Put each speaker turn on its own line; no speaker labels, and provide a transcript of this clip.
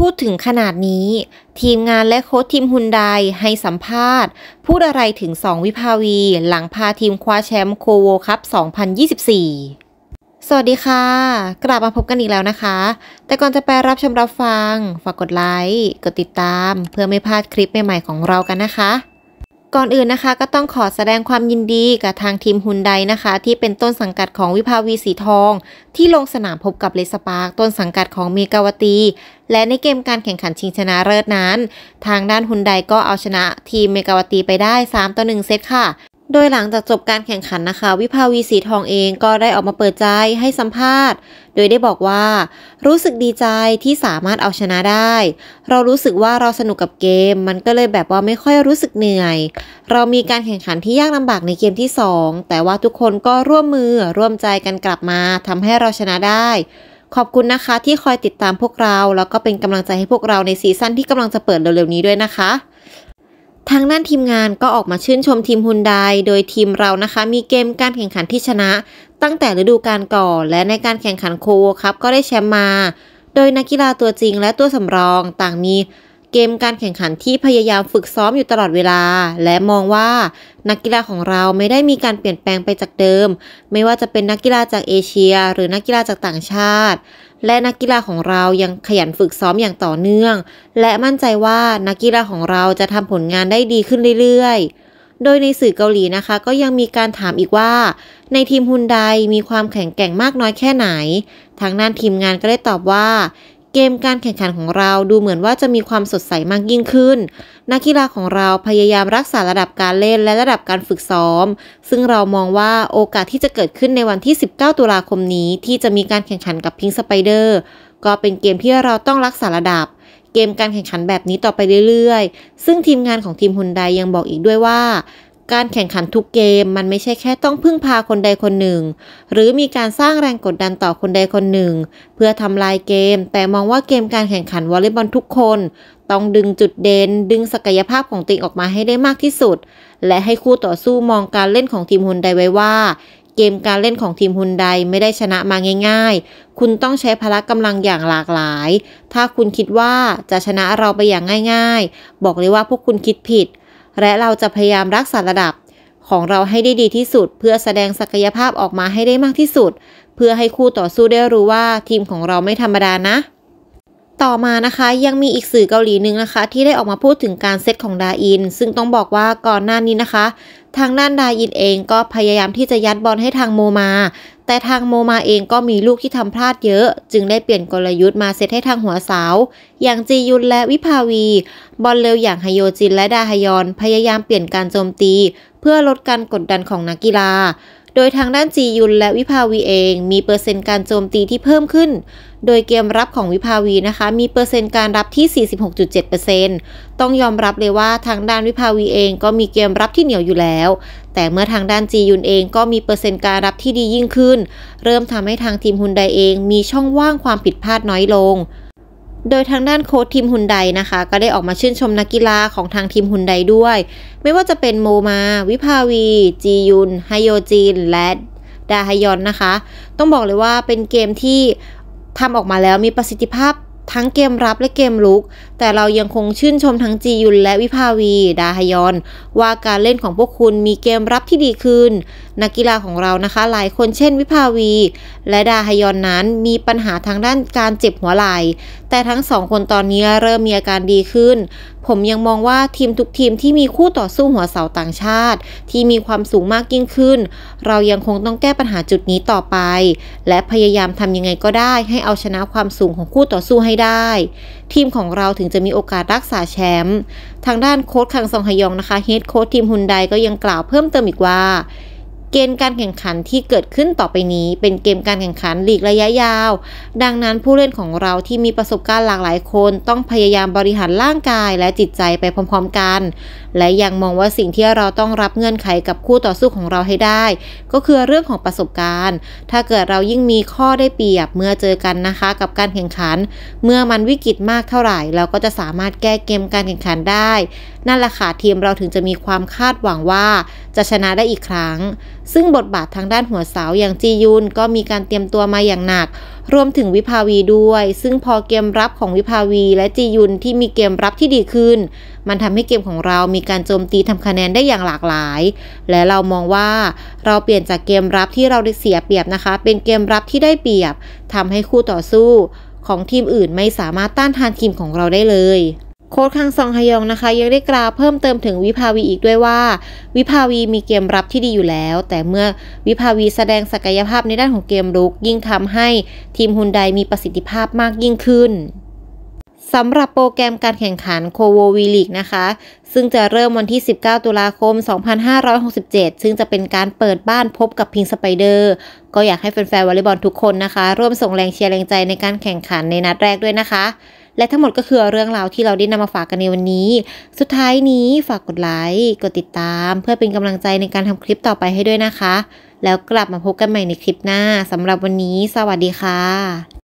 พูดถึงขนาดนี้ ทีมงานและโค้ชทีมฮุนไดให้สัมภาษณ์ พูดอะไรถึงสองวิภาวีหลังพาทีมคว้าแชมป์โคโวคัพ2024 สวัสดีค่ะ กลับมาพบกันอีกแล้วนะคะ แต่ก่อนจะไปรับชมรับฟัง ฝากกดไลค์ กดติดตาม เพื่อไม่พลาดคลิปใหม่ๆของเรากันนะคะ ก่อนอื่นนะคะก็ต้องขอแสดงความยินดีกับทางทีมฮุนไดนะคะ ที่เป็นต้นสังกัดของวิภาวีสีทอง ที่ลงสนามพบกับเลสปาร์ต้นสังกัดของเมกาวตีและในเกมการแข่งขันชิงชนะเลิศนั้น ทางด้านฮุนไดก็เอาชนะ ทีมเมกาวตีไปได้3ต่อ1เซตค่ะ โดยหลังจากจบการแข่งขันนะคะ วิภาวีสีทองเองก็ได้ออกมาเปิดใจให้สัมภาษณ์ โดยได้บอกว่า รู้สึกดีใจที่สามารถเอาชนะได้ เรารู้สึกว่าเราสนุกกับเกมมันก็เลยแบบว่าไม่ค่อยรู้สึกเหนื่อย เรามีการแข่งขันที่ยากลำบากในเกมที่ 2 แต่ว่าทุกคนก็ร่วมมือร่วมใจกันกลับมาทำให้เราชนะได้ขอบคุณนะคะที่คอยติดตามพวกเราแล้วก็เป็นกำลังใจให้พวกเราในซีซั่นที่กำลังจะเปิดเร็วๆนี้ด้วยนะคะ ทางด้านทีมงานก็ออกมาชื่นชมทีมฮุนไดโดยทีมเรานะคะมีเกมการแข่งขันที่ชนะ ตั้งแต่ฤดูกาลก่อนและในการแข่งขันโคครับก็ได้แชมป์มาโดยนักกีฬาตัวจริงและตัวสำรองต่างมีเกมการแข่งขันที่พยายามฝึกซ้อมอยู่ตลอดเวลา และมองว่า นักกีฬาของเราไม่ได้มีการเปลี่ยนแปลงไปจากเดิม ไม่ว่าจะเป็นนักกีฬาจากเอเชียหรือนักกีฬาจากต่างชาติ และนักกีฬาของเรายังขยันฝึกซ้อมอย่างต่อเนื่อง และมั่นใจว่านักกีฬาของเราจะทำผลงานได้ดีขึ้นเรื่อยๆ โดยในสื่อเกาหลีนะคะก็ยังมีการถามอีกว่า ในทีมฮุนไดมีความแข็งแกร่งมากน้อยแค่ไหน ทางด้านทีมงานก็ได้ตอบว่าเกมการแข่งขันของเราดูเหมือนว่าจะมีความสดใสมากยิ่งขึ้น นักกีฬาของเราพยายามรักษาระดับการเล่นและระดับการฝึกซ้อม ซึ่งเรามองว่าโอกาสที่จะเกิดขึ้นในวันที่ 19 ตุลาคมนี้ที่จะมีการแข่งขันกับพิงสไปเดอร์ก็เป็นเกมที่เราต้องรักษาระดับ เกมการแข่งขันแบบนี้ต่อไปเรื่อย ๆ ซึ่งทีมงานของทีมฮุนไดยังบอกอีกด้วยว่าการแข่งขันทุกเกมมันไม่ใช่แค่ต้องพึ่งพาคนใดคนหนึ่ง หรือมีการสร้างแรงกดดันต่อคนใดคนหนึ่ง เพื่อทำลายเกม แต่มองว่าเกมการแข่งขันวอลเลย์บอลทุกคน ต้องดึงจุดเด่นดึงศักยภาพของติงออกมาให้ได้มากที่สุด และให้คู่ต่อสู้มองการเล่นของทีมฮุนไดไว้ว่าเกมการเล่นของทีมฮุนไดไม่ได้ชนะมาง่าย ๆ คุณต้องใช้พละกำลังอย่างหลากหลาย ถ้าคุณคิดว่าจะชนะเราไปอย่างง่าย ๆ บอกเลยว่าพวกคุณคิดผิดและเราจะพยายามรักษาระดับของเราให้ได้ดีที่สุด เพื่อแสดงศักยภาพออกมาให้ได้มากที่สุด เพื่อให้คู่ต่อสู้ได้รู้ว่าทีมของเราไม่ธรรมดานะ ต่อมานะคะยังมีอีกสื่อเกาหลีหนึ่งนะคะ ที่ได้ออกมาพูดถึงการเซตของดาอิน ซึ่งต้องบอกว่าก่อนหน้านี้นะคะ ทางด้านดาอินเองก็พยายามที่จะยัดบอลให้ทางโมมาแต่ทางโมมาเองก็มีลูกที่ทำพลาดเยอะ จึงได้เปลี่ยนกลยุทธ์มาเซตให้ทางหัวสาว อย่างจียุนและวิภาวีบอลเร็วอย่างฮโยจินและดาฮยอน พยายามเปลี่ยนการโจมตี เพื่อลดการกดดันของนักกีฬาโดยทางด้านจียุนและวิภาวีเองมีเปอร์เซ็นต์การโจมตีที่เพิ่มขึ้น โดยเกมรับของวิภาวีนะคะ มีเปอร์เซ็นต์การรับที่ 46.7%ต้องยอมรับเลยว่าทางด้านวิภาวีเองก็มีเกมรับที่เหนียวอยู่แล้ว แต่เมื่อทางด้านจียุนเองก็มีเปอร์เซ็นต์การรับที่ดียิ่งขึ้น เริ่มทำให้ทางทีมฮุนไดเองมีช่องว่างความผิดพลาดน้อยลงโดยทางด้านโค้ชทีมฮุนไดนะคะ ก็ได้ออกมาชื่นชมนักกีฬาของทางทีมฮุนไดด้วย ไม่ว่าจะเป็นโมมา วิภาวี จียุนไฮโยจินและดาฮยอนนะคะ ต้องบอกเลยว่าเป็นเกมที่ทำออกมาแล้วมีประสิทธิภาพทั้งเกมรับและเกมลุก แต่เรายังคงชื่นชมทั้งจียุนและวิภาวี ดาฮยอน ว่าการเล่นของพวกคุณมีเกมรับที่ดีขึ้นนักกีฬาของเรานะคะหลายคนเช่นวิภาวี และดาฮยอนนั้นมีปัญหาทางด้านการเจ็บหัวไหล่แต่ทั้งสองคนตอนนี้เริ่มมีอาการดีขึ้นผมยังมองว่าทีมทุกทีมที่มีคู่ต่อสู้หัวเสาต่างชาติ ที่มีความสูงมากยิ่งขึ้น เรายังคงต้องแก้ปัญหาจุดนี้ต่อไป และพยายามทำยังไงก็ได้ให้เอาชนะความสูงของคู่ต่อสู้ให้ได้ ทีมของเราถึงจะมีโอกาสรักษาแชมป์ทางด้านโค้ชคังซองฮยองนะคะเฮดโค้ชทีมฮุนไดก็ยังกล่าวเพิ่มเติมอีกว่าเกณฑ์การแข่งขันที่เกิดขึ้นต่อไปนี้เป็นเกมการแข่งขันหลีกระยะยาว ดังนั้นผู้เล่นของเราที่มีประสบการณ์หลากหลายคน ต้องพยายามบริหารร่างกายและจิตใจไปพร้อมๆกัน และยังมองว่าสิ่งที่เราต้องรับเงื่อนไขกับคู่ต่อสู้ของเราให้ได้ ก็คือเรื่องของประสบการณ์ ถ้าเกิดเรายิ่งมีข้อได้เปรียบเมื่อเจอกันนะคะกับการแข่งขัน เมื่อมันวิกฤตมากเท่าไหร่เราก็จะสามารถแก้เกมการแข่งขันได้นั่นแหละค่ะทีมเราถึงจะมีความคาดหวังว่าจะชนะได้อีกครั้งซึ่งบทบาททางด้านหัวสาวอย่างจียุนก็มีการเตรียมตัวมาอย่างหนัก รวมถึงวิภาวีด้วย ซึ่งพอเกมรับของวิภาวีและจียุนที่มีเกมรับที่ดีขึ้น มันทำให้เกมของเรามีการโจมตีทำคะแนนได้อย่างหลากหลาย และเรามองว่าเราเปลี่ยนจากเกมรับที่เราได้เสียเปรียบนะคะ เป็นเกมรับที่ได้เปรียบ ทำให้คู่ต่อสู้ ของทีมอื่นไม่สามารถต้านทานทีมของเราได้เลยโค้ดคังซองฮยองนะคะ ยังได้กล่าวเพิ่มเติมถึงวิภาวีอีกด้วยว่า วิภาวีมีเกมรับที่ดีอยู่แล้ว แต่เมื่อวิภาวีแสดงศักยภาพในด้านของเกมรุก ยิ่งทำให้ทีมฮุนไดมีประสิทธิภาพมากยิ่งขึ้นสำหรับโปรแกรมการแข่งขันโคโววีลีกนะคะ ซึ่งจะเริ่มวันที่ 19 ตุลาคม 2567 ซึ่งจะเป็นการเปิดบ้านพบกับพิงสไปเดอร์ก็อยากให้แฟนๆวอลเลย์บอลทุกคนนะคะร่วมส่งแรงเชียร์แรงใจ ในการแข่งขันในนัดแรกด้วยนะคะและทั้งหมดก็คือเรื่องราวที่เราได้นำมาฝากกันในวันนี้ สุดท้ายนี้ฝากกดไลค์ กดติดตาม เพื่อเป็นกำลังใจในการทำคลิปต่อไปให้ด้วยนะคะ แล้วกลับมาพบกันใหม่ในคลิปหน้าสำหรับวันนี้สวัสดีค่ะ